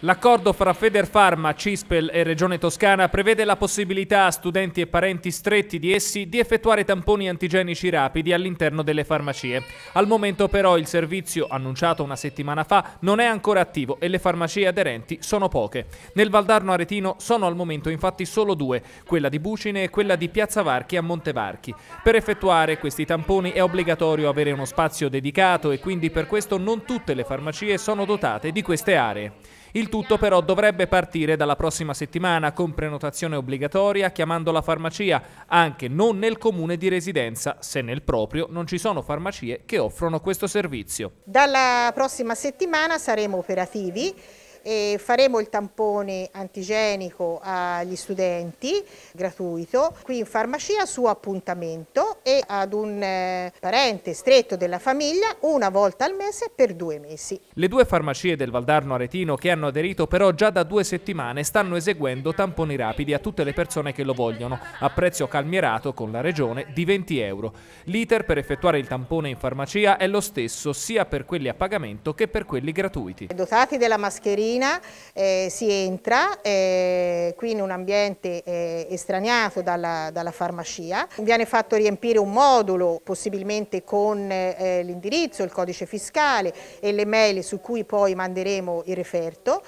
L'accordo fra Federfarma, Cispel e Regione Toscana prevede la possibilità a studenti e parenti stretti di essi di effettuare tamponi antigenici rapidi all'interno delle farmacie. Al momento però il servizio, annunciato una settimana fa, non è ancora attivo e le farmacie aderenti sono poche. Nel Valdarno Aretino sono al momento infatti solo due, quella di Bucine e quella di Piazza Varchi a Montevarchi. Per effettuare questi tamponi è obbligatorio avere uno spazio dedicato e quindi per questo non tutte le farmacie sono dotate di queste aree. Il tutto però dovrebbe partire dalla prossima settimana con prenotazione obbligatoria chiamando la farmacia, anche non nel comune di residenza, se nel proprio non ci sono farmacie che offrono questo servizio. Dalla prossima settimana saremo operativi e faremo il tampone antigenico agli studenti gratuito qui in farmacia su appuntamento e ad un eh, parente stretto della famiglia una volta al mese per due mesi. Le due farmacie del Valdarno Aretino che hanno aderito però già da due settimane stanno eseguendo tamponi rapidi a tutte le persone che lo vogliono a prezzo calmierato con la regione di 20 euro. L'iter per effettuare il tampone in farmacia è lo stesso sia per quelli a pagamento che per quelli gratuiti. Dotati della mascherina eh, si entra eh, qui in un ambiente eh, estraniato dalla, dalla farmacia, viene fatto riempire costruire un modulo possibilmente con eh, l'indirizzo, il codice fiscale e le mail su cui poi manderemo il referto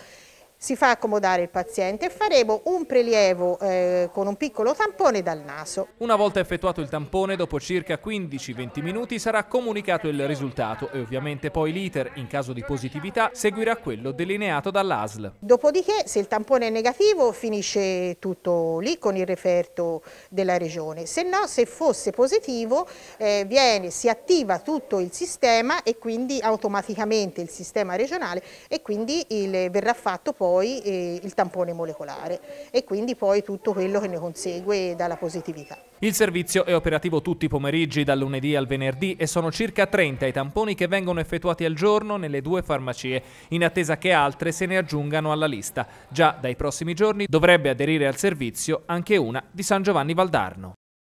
si fa accomodare il paziente e faremo un prelievo eh, con un piccolo tampone dal naso. Una volta effettuato il tampone, dopo circa 15-20 minuti sarà comunicato il risultato e ovviamente poi l'iter, in caso di positività, seguirà quello delineato dall'ASL. Dopodiché, se il tampone è negativo, finisce tutto lì con il referto della regione. Se no, se fosse positivo, eh, viene, si attiva tutto il sistema e quindi automaticamente il sistema regionale e quindi il, verrà fatto poi poi eh, il tampone molecolare e quindi poi tutto quello che ne consegue dalla positività. Il servizio è operativo tutti i pomeriggi dal lunedì al venerdì e sono circa 30 i tamponi che vengono effettuati al giorno nelle due farmacie, in attesa che altre se ne aggiungano alla lista. Già dai prossimi giorni dovrebbe aderire al servizio anche una di San Giovanni Valdarno.